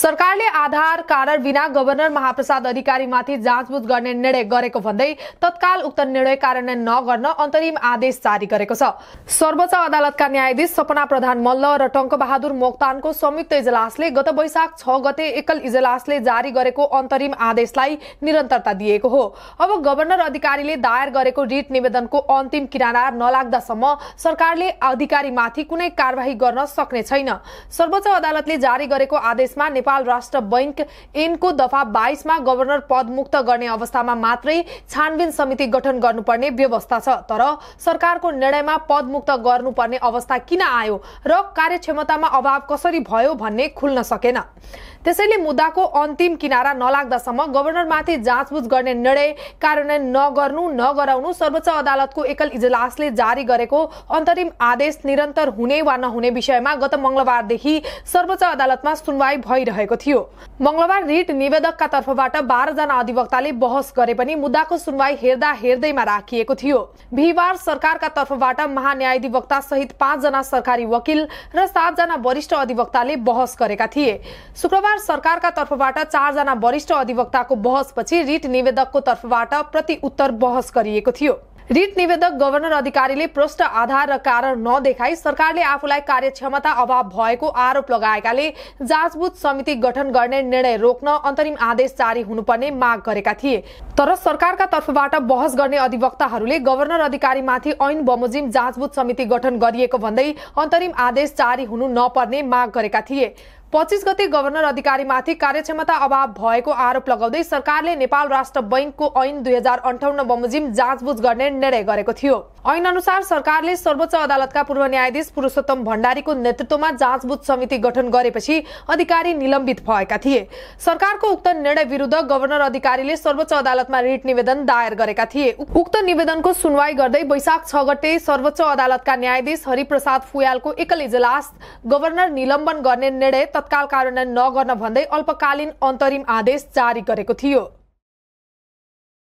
सरकारले आधार कारण बिना गभर्नर महाप्रसाद अधिकारीमाथि जाँचबुझ गर्ने निर्णय गरेको भन्दै तत्काल उक्त निर्णय कार्यान्वयन नगर्न अन्तरिम आदेश जारी गरेको छ सर्वोच्च अदालतका न्यायाधीश सपना प्रधान मल्ल र टङ्कबहादुर मोक्तानको संयुक्त इजलासले गत वैशाख छ गते एकल इजलासले जारी गरेको अन्तरिम आदेशलाई निरन्तरता दिएको हो अब गभर्नर अधिकारीले दायर गरेको रिट निवेदनको अन्तिम किनारा नलाग्दासम्म सरकारले अधिकारीमाथि कुनै कार्यवाही गर्न सक्ने छैन सर्वोच्च अदालतले जारी गरेको आदेशमा नेपाल राष्ट्र बैंक एनको दफा बाइसमा गभर्नर पदमुक्त गर्ने अवस्थामा मात्रै छानबिन समिति गठन गर्नुपर्ने व्यवस्था छ तर सरकारको निर्णयमा पदमुक्त गर्नुपर्ने अवस्था किन आयो र कार्यक्षमतामा अभाव कसरी भयो भन्ने खुल्न सकेन त्यसैले मुद्दाको अन्तिम किनारा नलाग्दासम्म गभर्नरमाथि जाँचबुझ गर्ने निर्णय कार्यान्वयन नगर्नु नगराउनु सर्वोच्च अदालतको एकल इजलासले जारी गरेको अन्तरिम आदेश निरन्तर हुने वा नहुने विषयमा गत मङ्गलबारदेखि सर्वोच्च अदालतमा सुनवाई भइरहेको भइरहेको थियो मङ्गलबार रिट निवेदकका तर्फबाट बाह्रजना अधिवक्ताले बहस गरे पनि मुद्दाको सुनवाई हेर्दा हेर्दैमा राखिएको थियो बिहिबार सरकारका तर्फबाट महान्यायाधिवक्ता सहित पाँचजना सरकारी वकिल र सातजना वरिष्ठ अधिवक्ताले बहस गरेका थिए शुक्रबार सरकारका तर्फबाट चारजना वरिष्ठ अधिवक्ताको बहसपछि रिट निवेदकको तर्फबाट प्रति उत्तर बहस गरिएको थियो रिट निवेदक गभर्नर अधिकारीले प्रष्ट आधार र कारण नदेखाई सरकारले आफूलाई कार्यक्षमता अभाव भएको आरोप लगाएकाले जाँचबुझ समिति गठन गर्ने निर्णय रोक्न अन्तरिम आदेश जारी हुनुपर्ने माग गरेका थिए तर सरकारका तर्फबाट बहस गर्ने अधिवक्ताहरूले गभर्नर अधिकारीमाथि ऐन बमोजिम जाँचबुझ समिति गठन गरिएको भन्दै अन्तरिम आदेश जारी हुनु नपर्ने माग गरेका थिए पच्चिस गते गभर्नर अधिकारीमाथि कार्यक्षमता अभाव भएको आरोप लगाउँदै सरकारले नेपाल राष्ट्र बैङ्कको ऐन दुई हजार अन्ठाउन्न बमोजिम जाँचबुझ गर्ने निर्णय गरेको थियो ऐन अनुसार सरकारले सर्वोच्च अदालतका पूर्व न्यायाधीश पुरुषोत्तम भण्डारीको नेतृत्वमा जाँचबुझ समिति गठन गरेपछि अधिकारी निलम्बित भएका थिए सरकारको उक्त निर्णय विरुद्ध गभर्नर अधिकारीले सर्वोच्च अदालतमा रिट निवेदन दायर गरेका थिए उक्त निवेदनको सुनवाई गर्दै वैशाख छ गते सर्वोच्च अदालतका न्यायाधीश हरिप्रसाद फुयालको एकल इजलास गभर्नर निलम्बन गर्ने निर्णय तत्काल कार्यान्वयन नगर्न भन्दै अल्पकालीन अन्तरिम आदेश जारी गरेको थियो